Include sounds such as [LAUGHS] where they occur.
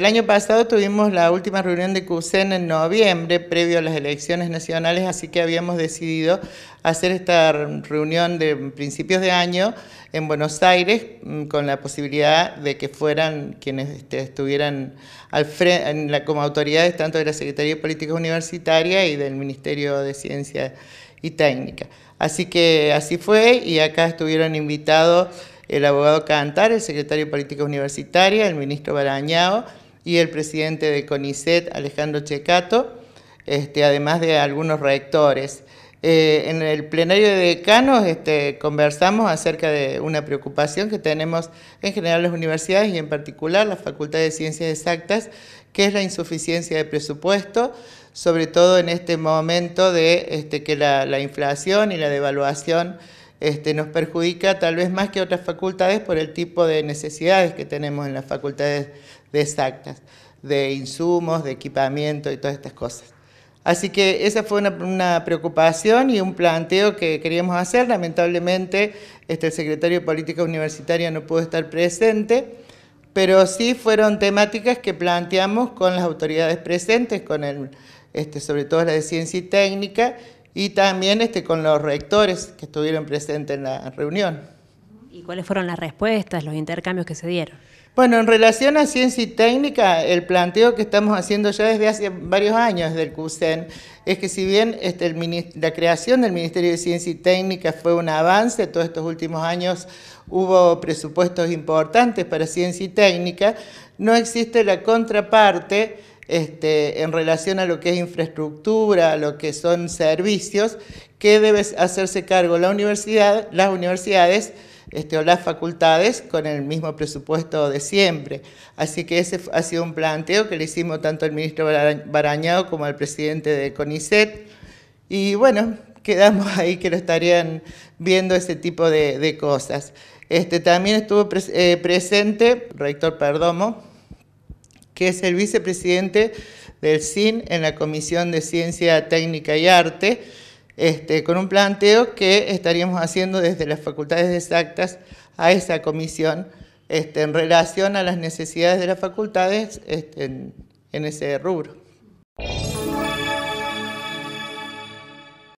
El año pasado tuvimos la última reunión de CUSEN en noviembre, previo a las elecciones nacionales, así que habíamos decidido hacer esta reunión de principios de año en Buenos Aires, mm, con la posibilidad de que fueran quienes este, estuvieran como autoridades tanto de la Secretaría de Política Universitaria y del Ministerio de Ciencia y Técnica. Así que así fue y acá estuvieron invitados el abogado Cantar, el secretario de Política Universitaria, el ministro Barañao, y el presidente de CONICET, Alejandro Checato, este, además de algunos rectores. Eh, en el plenario de decanos este, conversamos acerca de una preocupación que tenemos en general las universidades y en particular la Facultad de Ciencias Exactas, que es la insuficiencia de presupuesto, sobre todo en este momento de este, que la inflación y la devaluación este, nos perjudica tal vez más que otras facultades por el tipo de necesidades que tenemos en las facultades de exactas, de insumos, de equipamiento y todas estas cosas. Así que esa fue una, preocupación y un planteo que queríamos hacer. Lamentablemente, este, el secretario de Política Universitaria no pudo estar presente, pero sí fueron temáticas que planteamos con las autoridades presentes, con el, este, sobre todo la de Ciencia y Técnica, y también este, con los rectores que estuvieron presentes en la reunión. ¿Y cuáles fueron las respuestas, los intercambios que se dieron? Bueno, en relación a ciencia y técnica, el planteo que estamos haciendo ya desde hace varios años del CUSEN es que si bien este, la creación del Ministerio de Ciencia y Técnica fue un avance, todos estos últimos años hubo presupuestos importantes para ciencia y técnica, no existe la contraparte este, en relación a lo que es infraestructura, a lo que son servicios, que debe hacerse cargo la universidad, las universidades este, o las facultades con el mismo presupuesto de siempre. Así que ese ha sido un planteo que le hicimos tanto al ministro Barañado como al presidente de CONICET. Y bueno, quedamos [LAUGHS] ahí que lo estarían viendo ese tipo de, cosas. Este, también estuvo eh, presente, rector Perdomo, que es el vicepresidente del CIN en la Comisión de Ciencia Técnica y Arte, este, con un planteo que estaríamos haciendo desde las facultades exactas a esa comisión este, en relación a las necesidades de las facultades este, en ese rubro.